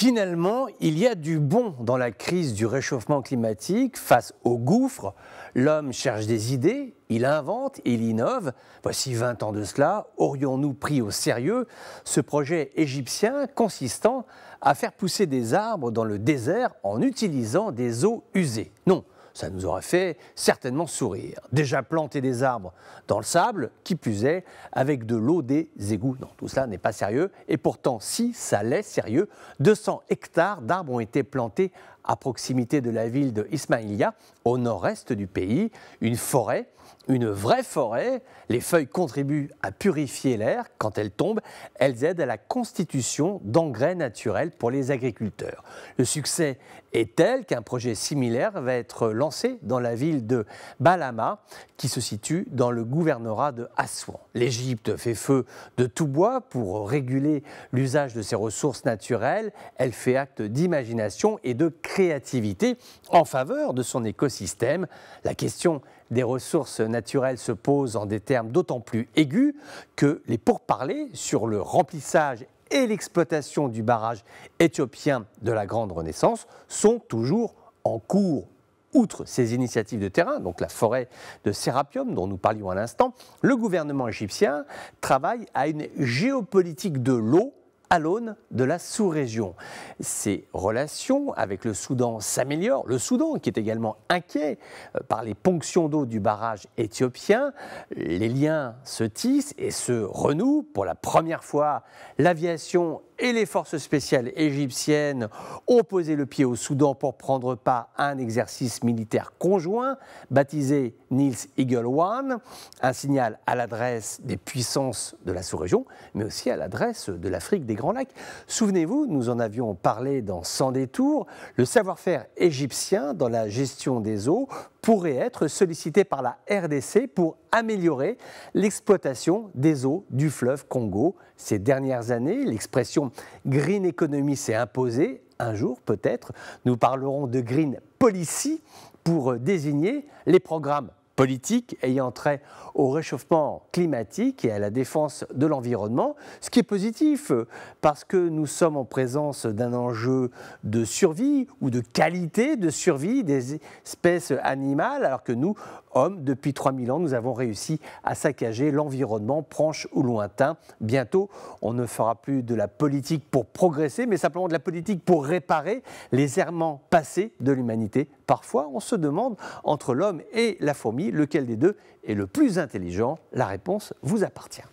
Finalement, il y a du bon dans la crise du réchauffement climatique. Face au gouffre, l'homme cherche des idées, il invente, il innove. Voici 20 ans de cela, aurions-nous pris au sérieux ce projet égyptien consistant à faire pousser des arbres dans le désert en utilisant des eaux usées Non ça nous aurait fait certainement sourire. Déjà planter des arbres dans le sable, qui plus est, avec de l'eau des égouts. Non, tout cela n'est pas sérieux. Et pourtant, si ça l'est sérieux, 200 hectares d'arbres ont été plantés à proximité de la ville de Ismailia, au nord-est du pays, une forêt, une vraie forêt. Les feuilles contribuent à purifier l'air. Quand elles tombent, elles aident à la constitution d'engrais naturels pour les agriculteurs. Le succès est tel qu'un projet similaire va être lancé dans la ville de Balama, qui se situe dans le gouvernorat de Aswan. L'Égypte fait feu de tout bois pour réguler l'usage de ses ressources naturelles. Elle fait acte d'imagination et de création créativité en faveur de son écosystème. La question des ressources naturelles se pose en des termes d'autant plus aigus que les pourparlers sur le remplissage et l'exploitation du barrage éthiopien de la Grande Renaissance sont toujours en cours. Outre ces initiatives de terrain, donc la forêt de Sérapium dont nous parlions à l'instant, le gouvernement égyptien travaille à une géopolitique de l'eau à l'aune de la sous-région. Ses relations avec le Soudan s'améliorent. Le Soudan, qui est également inquiet euh, par les ponctions d'eau du barrage éthiopien, les liens se tissent et se renouent. Pour la première fois, l'aviation et les forces spéciales égyptiennes ont posé le pied au Soudan pour prendre part à un exercice militaire conjoint baptisé Nils Eagle One, un signal à l'adresse des puissances de la sous-région, mais aussi à l'adresse de l'Afrique des Grands Lacs. Souvenez-vous, nous en avions parlé dans sans détours, le savoir-faire égyptien dans la gestion des eaux pourrait être sollicité par la RDC pour améliorer l'exploitation des eaux du fleuve Congo. Ces dernières années, l'expression Green Economy s'est imposée, un jour peut-être. Nous parlerons de Green Policy pour désigner les programmes politique ayant trait au réchauffement climatique et à la défense de l'environnement, ce qui est positif parce que nous sommes en présence d'un enjeu de survie ou de qualité de survie des espèces animales, alors que nous, hommes, depuis 3000 ans, nous avons réussi à saccager l'environnement, proche ou lointain. Bientôt, on ne fera plus de la politique pour progresser, mais simplement de la politique pour réparer les errements passés de l'humanité Parfois, on se demande entre l'homme et la fourmi, lequel des deux est le plus intelligent. La réponse vous appartient.